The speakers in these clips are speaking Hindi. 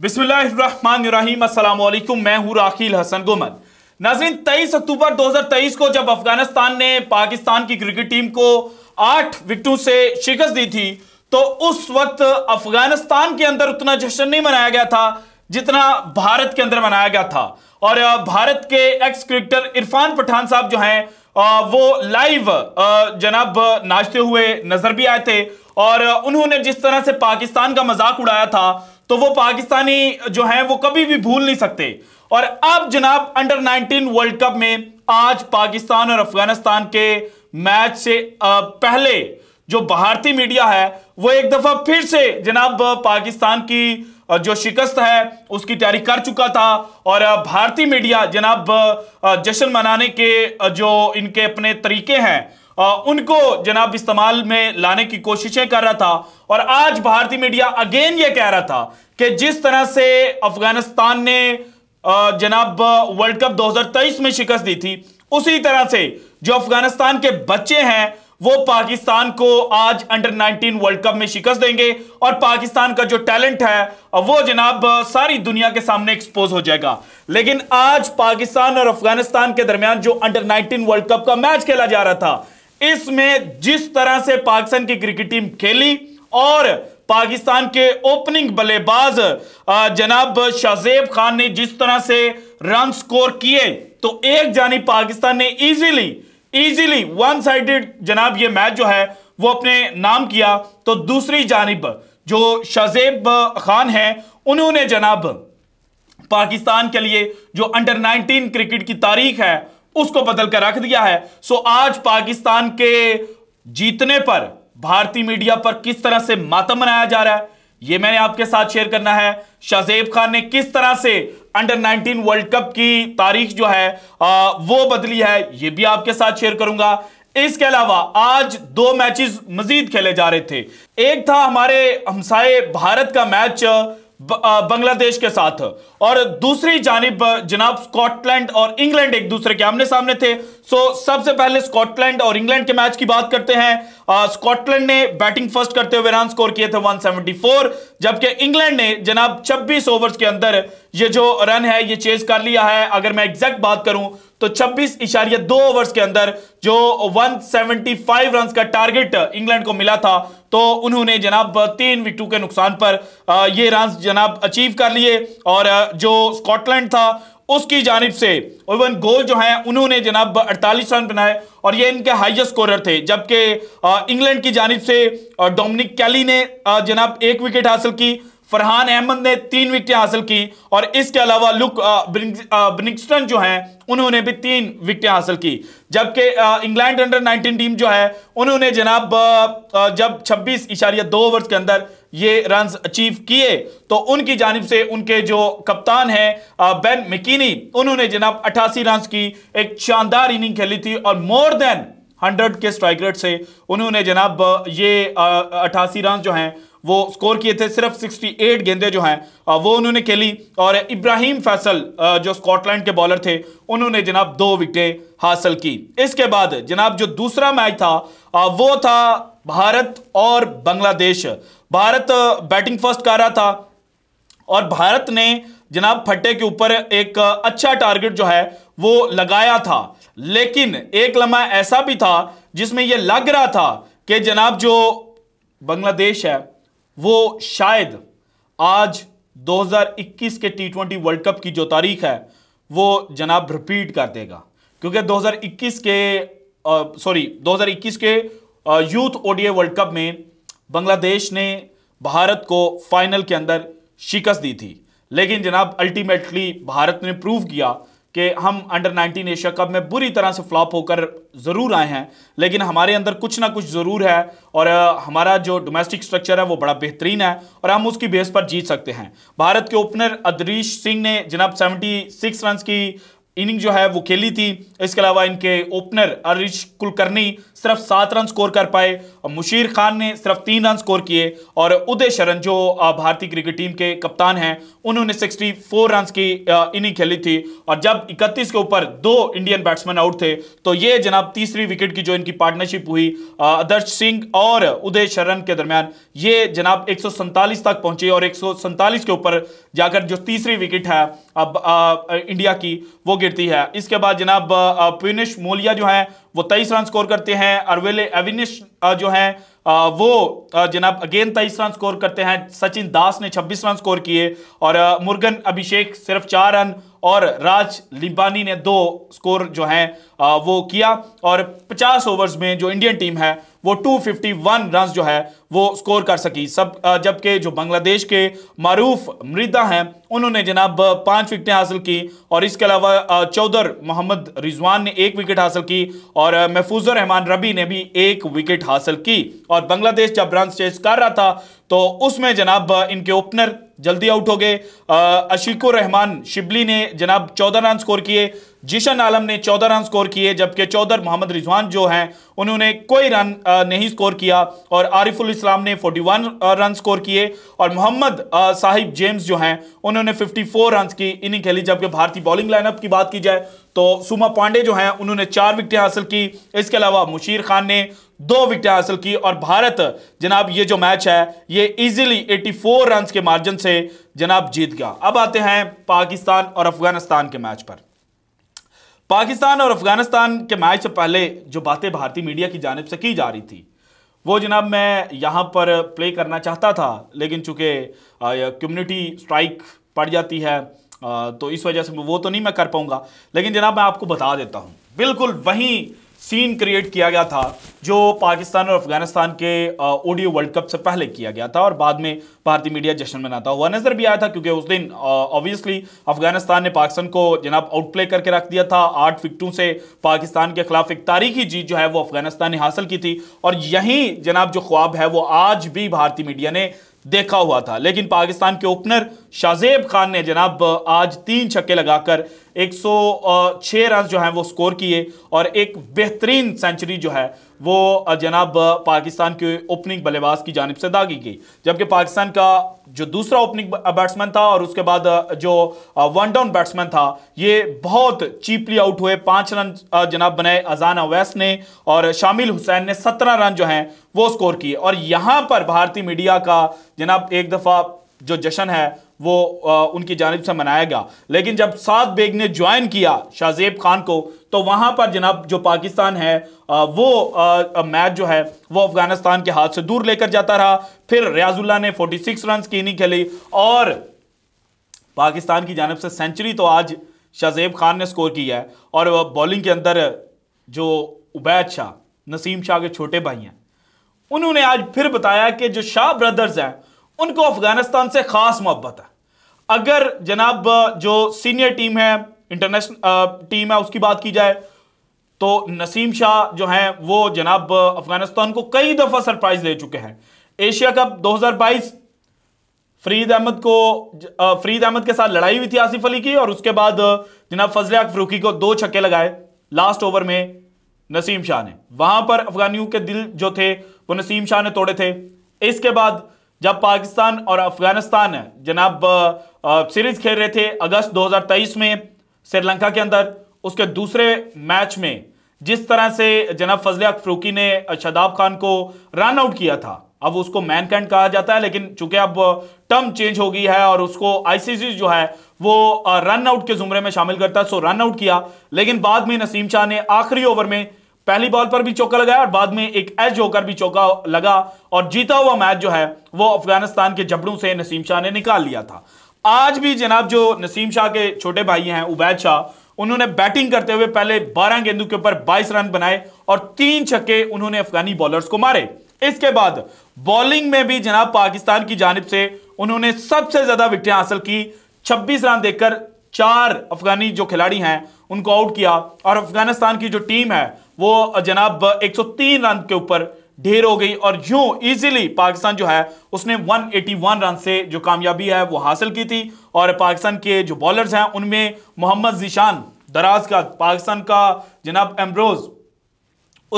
बिस्मिल्लाम मैं हूं राखील हसन गुमन नाजरीन 23 अक्टूबर 2023 को जब अफगानिस्तान ने पाकिस्तान की क्रिकेट टीम को आठ विकेटों से शिकस्त दी थी तो उस वक्त अफगानिस्तान के अंदर उतना जश्न नहीं मनाया गया था जितना भारत के अंदर मनाया गया था और भारत के एक्स क्रिकेटर इरफान पठान साहब जो हैं वो लाइव जनाब नाचते हुए नजर भी आए थे और उन्होंने जिस तरह से पाकिस्तान का मजाक उड़ाया था तो वो पाकिस्तानी जो है वो कभी भी भूल नहीं सकते और अब जनाब अंडर 19 वर्ल्ड कप में आज पाकिस्तान और अफगानिस्तान के मैच से पहले जो भारतीय मीडिया है वो एक दफा फिर से जनाब पाकिस्तान की जो शिकस्त है उसकी तैयारी कर चुका था और भारतीय मीडिया जनाब जश्न मनाने के जो इनके अपने तरीके हैं उनको जनाब इस्तेमाल में लाने की कोशिशें कर रहा था और आज भारतीय मीडिया अगेन ये कह रहा था कि जिस तरह से अफगानिस्तान ने जनाब वर्ल्ड कप 2023 में शिकस्त दी थी उसी तरह से जो अफगानिस्तान के बच्चे हैं वो पाकिस्तान को आज अंडर 19 वर्ल्ड कप में शिकस्त देंगे और पाकिस्तान का जो टैलेंट है वो जनाब सारी दुनिया के सामने एक्सपोज हो जाएगा लेकिन आज पाकिस्तान और अफगानिस्तान के दरमियान जो अंडर 19 वर्ल्ड कप का मैच खेला जा रहा था इसमें जिस तरह से पाकिस्तान की क्रिकेट टीम खेली और पाकिस्तान के ओपनिंग बल्लेबाज जनाब शाहजेब खान ने जिस तरह से रन स्कोर किए तो एक जानी पाकिस्तान ने इजीली इजीली वन साइडेड जनाब ये मैच जो है वो अपने नाम किया तो दूसरी जानब जो शाहजेब खान है उन्होंने जनाब पाकिस्तान के लिए जो अंडर 19 क्रिकेट की तारीख है उसको बदल कर रख दिया है सो आज पाकिस्तान के जीतने पर भारतीय मीडिया पर किस तरह से मातम मनाया जा रहा है यह मैंने आपके साथ शेयर करना है शाहजेब खान ने किस तरह से अंडर 19 वर्ल्ड कप की तारीख जो है आ, वो बदली है यह भी आपके साथ शेयर करूंगा इसके अलावा आज दो मैचेस मजीद खेले जा रहे थे एक था हमारे हमसाए भारत का मैच बांग्लादेश के साथ और दूसरी जानब जनाब स्कॉटलैंड और इंग्लैंड एक दूसरे के आमने सामने थे सो सबसे पहले स्कॉटलैंड और इंग्लैंड के मैच की बात करते हैं स्कॉटलैंड ने बैटिंग फर्स्ट करते हुए रन स्कोर किए थे 174 जबकि इंग्लैंड ने जनाब 26 ओवर्स के अंदर ये जो रन है ये चेज कर लिया है अगर मैं एग्जैक्ट बात करूं तो छब्बीस इशारिया दो ओवर्स के अंदर जो 175 रन का टारगेट इंग्लैंड को मिला था तो उन्होंने जनाब तीन विकटों के नुकसान पर ये रन जनाब अचीव कर लिए और जो स्कॉटलैंड था उसकी जानब से इवन गोल जो है उन्होंने जनाब 48 रन बनाए और ये इनके हाईएस्ट स्कोरर थे जबकि इंग्लैंड की जानब से डोमिनिक कैली ने जनाब एक विकेट हासिल की फरहान अहमद ने तीन विकटें हासिल की और इसके अलावा लुक ब्रिंगस्टन जो हैं उन्होंने भी तीन विकटें हासिल की जबकि इंग्लैंड अंडर 19 टीम जो है उन्होंने जनाब जब छब्बीस इशारिया दो ओवर के अंदर ये रन अचीव किए तो उनकी जानब से उनके जो कप्तान हैं बेन मिकीनी उन्होंने जनाब अट्ठासी रन की एक शानदार इनिंग खेली थी और मोर देन हंड्रेड के स्ट्राइक रेट से उन्होंने जनाब ये अट्ठासी रन जो हैं वो स्कोर किए थे सिर्फ 68 गेंदे जो हैं वो उन्होंने खेली और इब्राहिम फैसल जो स्कॉटलैंड के बॉलर थे उन्होंने जनाब दो विकेटें हासिल की इसके बाद जनाब जो दूसरा मैच था वो था भारत और बांग्लादेश भारत बैटिंग फर्स्ट कर रहा था और भारत ने जनाब फट्टे के ऊपर एक अच्छा टारगेट जो है वो लगाया था लेकिन एक लम्हा ऐसा भी था जिसमें यह लग रहा था कि जनाब जो बांग्लादेश है वो शायद आज 2021 के टी ट्वेंटी वर्ल्ड कप की जो तारीख है वो जनाब रिपीट कर देगा क्योंकि 2021 के सॉरी 2021 के यूथ ओडीए वर्ल्ड कप में बांग्लादेश ने भारत को फाइनल के अंदर शिकस्त दी थी लेकिन जनाब अल्टीमेटली भारत ने प्रूव किया कि हम अंडर 19 एशिया कप में बुरी तरह से फ्लॉप होकर ज़रूर आए हैं लेकिन हमारे अंदर कुछ ना कुछ ज़रूर है और हमारा जो डोमेस्टिक स्ट्रक्चर है वो बड़ा बेहतरीन है और हम उसकी बेस पर जीत सकते हैं भारत के ओपनर अदरीश सिंह ने जनाब 76 रन की इनिंग जो है वो खेली थी इसके अलावा इनके ओपनर अरिश कुलकर्णी सिर्फ सात रन स्कोर कर पाए और मुशीर खान ने सिर्फ तीन रन स्कोर किए और उदय शरण जो भारतीय क्रिकेट टीम के कप्तान हैं उन्होंने 64 रन की इनिंग खेली थी और जब 31 के ऊपर दो इंडियन बैट्समैन आउट थे तो ये जनाब तीसरी विकेट की जो इनकी पार्टनरशिप हुई आदर्श सिंह और उदय शरण के दरमियान ये जनाब एक तक पहुंचे और एक के ऊपर जाकर जो तीसरी विकेट है अब इंडिया की वो गिरती है इसके बाद जनाब प्यूनिश मोलिया जो है वो तेईस रन स्कोर करते हैं अरवेले एविनिश जो है वो जनाब अगेन तेईस रन स्कोर करते हैं सचिन दास ने छब्बीस रन स्कोर किए और मुर्गन अभिषेक सिर्फ चार रन और राज लिबानी ने दो स्कोर जो है वो किया और 50 ओवर्स में जो इंडियन टीम है वो 251 रन जो है वो स्कोर कर सकी सब जबकि जो बांग्लादेश के मरूफ मृदा हैं उन्होंने जनाब पांच विकेटें हासिल की और इसके अलावा चौधर मोहम्मद रिजवान ने एक विकेट हासिल की और महफूज रहमान रबी ने भी एक विकेट हासिल की और बांग्लादेश जब रन चेस कर रहा था तो उसमें जनाब इनके ओपनर जल्दी आउट हो गए अशिको रहमान शिबली ने जनाब चौदह रन स्कोर किए जिशन आलम ने चौदह रन स्कोर किए जबकि चौधर मोहम्मद रिजवान जो हैं उन्होंने कोई रन नहीं स्कोर किया और आरिफुल इस्लाम ने 41 रन स्कोर किए और मोहम्मद साहिब जेम्स जो हैं उन्होंने 54 रन की इनिंग खेली जबकि भारतीय बॉलिंग लाइनअप की बात की जाए तो सुमा पांडे जो हैं उन्होंने चार विकटें हासिल की इसके अलावा मुशीर खान ने दो विकेटें हासिल की और भारत जनाब ये जो मैच है ये इजीली 84 रन के मार्जिन से जनाब जीत गया अब आते हैं पाकिस्तान और अफगानिस्तान के मैच पर पाकिस्तान और अफगानिस्तान के मैच से पहले जो बातें भारतीय मीडिया की जानब से की जा रही थी वो जनाब मैं यहाँ पर प्ले करना चाहता था लेकिन चूंकि कम्युनिटी स्ट्राइक पड़ जाती है आ, तो इस वजह से वो तो नहीं मैं कर पाऊंगा लेकिन जनाब मैं आपको बता देता हूँ बिल्कुल वहीं सीन क्रिएट किया गया था जो पाकिस्तान और अफगानिस्तान के ओडियो वर्ल्ड कप से पहले किया गया था और बाद में भारतीय मीडिया जश्न मनाता हुआ नजर भी आया था क्योंकि उस दिन ऑब्वियसली अफगानिस्तान ने पाकिस्तान को जनाब आउटप्ले करके रख दिया था आठ विकटों से पाकिस्तान के खिलाफ एक तारीखी जीत जो है वो अफगानिस्तान ने हासिल की थी और यही जनाब जो ख्वाब है वो आज भी भारतीय मीडिया ने देखा हुआ था लेकिन पाकिस्तान के ओपनर शाहजेब खान ने जनाब आज तीन छक्के लगाकर 106 रन जो हैं वो स्कोर किए और एक बेहतरीन सेंचुरी जो है वो जनाब पाकिस्तान के ओपनिंग बल्लेबाज की जानब से दागी गई जबकि पाकिस्तान का जो दूसरा ओपनिंग बैट्समैन था और उसके बाद जो वन डाउन बैट्समैन था ये बहुत चीपली आउट हुए पाँच रन जनाब बनाए अजान अवैस ने और शामिल हुसैन ने सत्रह रन जो हैं वो स्कोर किए और यहाँ पर भारतीय मीडिया का जनाब एक दफा जो जशन है वो आ, उनकी जानब से मनाया गया लेकिन जब सात बेग ने ज्वाइन किया शाहजेब खान को तो वहाँ पर जनाब जो पाकिस्तान है आ, वो आ, मैच जो है वो अफगानिस्तान के हाथ से दूर लेकर जाता रहा फिर रियाजुल्ला ने 46 रन की इनिंग खेली और पाकिस्तान की जानब से सेंचुरी तो आज शाहजेब खान ने स्कोर की है और बॉलिंग के अंदर जो उबैद शाह नसीम शाह के छोटे भाई हैं उन्होंने आज फिर बताया कि जो शाह ब्रदर्स हैं उनको अफगानिस्तान से खास मोहब्बत है अगर जनाब जो सीनियर टीम है इंटरनेशनल टीम है उसकी बात की जाए तो नसीम शाह जो हैं वो जनाब अफगानिस्तान को कई दफ़ा सरप्राइज दे चुके हैं एशिया कप 2022 फरीद अहमद को फरीद अहमद के साथ लड़ाई हुई थी आसिफ अली की और उसके बाद जनाब फजल फरूकी को दो छक्के लगाए लास्ट ओवर में नसीम शाह ने वहां पर अफगानियों के दिल जो थे वो नसीम शाह ने तोड़े थे इसके बाद जब पाकिस्तान और अफगानिस्तान जनाब सीरीज खेल रहे थे अगस्त 2023 में श्रीलंका के अंदर उसके दूसरे मैच में जिस तरह से जनाब फजल अफरूकी ने शदाब खान को रन आउट किया था अब उसको मैन कैंड कहा जाता है लेकिन चूंकि अब टर्म चेंज हो गई है और उसको आईसीसी जो है वो रन आउट के जुमरे में शामिल करता है सो रन आउट किया लेकिन बाद में नसीम शाह ने आखिरी ओवर में पहली बॉल पर भी चौका लगाया और बाद में एक एज होकर भी चौका लगा और जीता हुआ मैच जो है वो अफगानिस्तान के जबड़ों से नसीम शाह ने निकाल लिया था आज भी जनाब जो नसीम शाह के छोटे भाई हैं उबैद शाह उन्होंने बैटिंग करते हुए पहले 12 गेंदों के ऊपर 22 रन बनाए और तीन छक्के उन्होंने अफगानी बॉलर्स को मारे इसके बाद बॉलिंग में भी जनाब पाकिस्तान की जानब से उन्होंने सबसे ज्यादा विकटें हासिल की छब्बीस रन देकर चार अफगानी जो खिलाड़ी हैं उनको आउट किया और अफगानिस्तान की जो टीम है वो जनाब 103 रन के ऊपर ढेर हो गई और यूं इजीली पाकिस्तान जो है उसने 181 रन से जो कामयाबी है वो हासिल की थी और पाकिस्तान के जो बॉलर्स हैं उनमें मोहम्मद जीशान दराज का पाकिस्तान का जनाब एम्ब्रोज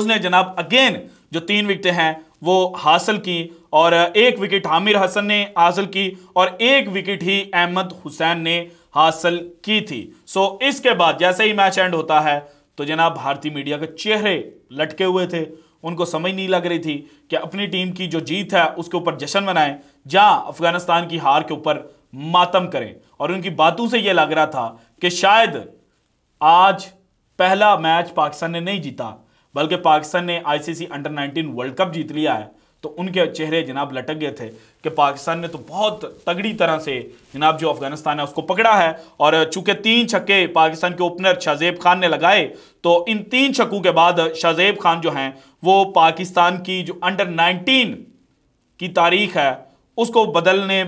उसने जनाब अगेन जो तीन विकटें हैं वो हासिल की और एक विकेट हामिर हसन ने हासिल की और एक विकेट ही अहमद हुसैन ने हासिल की थी सो so, इसके बाद जैसे ही मैच एंड होता है तो जनाब भारतीय मीडिया के चेहरे लटके हुए थे उनको समझ नहीं लग रही थी कि अपनी टीम की जो जीत है उसके ऊपर जश्न मनाएं या अफगानिस्तान की हार के ऊपर मातम करें और उनकी बातों से यह लग रहा था कि शायद आज पहला मैच पाकिस्तान ने नहीं जीता बल्कि पाकिस्तान ने आईसीसी अंडर 19 वर्ल्ड कप जीत लिया है तो उनके चेहरे जनाब लटक गए थे कि पाकिस्तान ने तो बहुत तगड़ी तरह से जनाब जो अफगानिस्तान है उसको पकड़ा है और चूंकि तीन छक्के पाकिस्तान के ओपनर शाहजेब खान ने लगाए तो इन तीन छक्कों के बाद शाहजेब खान जो हैं वो पाकिस्तान की जो अंडर नाइनटीन की तारीख है उसको बदलने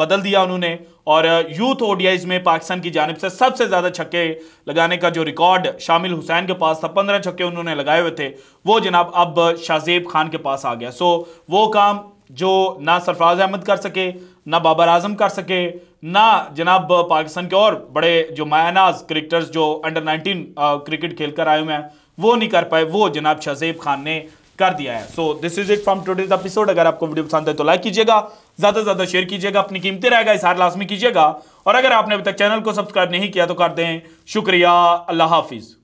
बदल दिया उन्होंने और यूथ ओडीआईज में पाकिस्तान की जानब से सबसे ज़्यादा छक्के लगाने का जो रिकॉर्ड शामिल हुसैन के पास था पंद्रह छक्के उन्होंने लगाए हुए थे वो जनाब अब शाहजेब खान के पास आ गया सो वो काम जो ना सरफराज अहमद कर सके ना बाबर आजम कर सके ना जनाब पाकिस्तान के और बड़े जो मायानाज क्रिकेटर्स जो अंडर नाइनटीन क्रिकेट खेल कर आए हुए हैं वो नहीं कर पाए वो जनाब शाहजेब खान ने कर दिया है so this is it from today episode अगर आपको वीडियो पसंद है तो लाइक कीजिएगा ज्यादा से ज्यादा शेयर कीजिएगा अपनी कीमती रहेगा इस हार लाजमी कीजिएगा और अगर आपने अभी तक चैनल को सब्सक्राइब नहीं किया तो कर दें शुक्रिया अल्लाह हाफिज़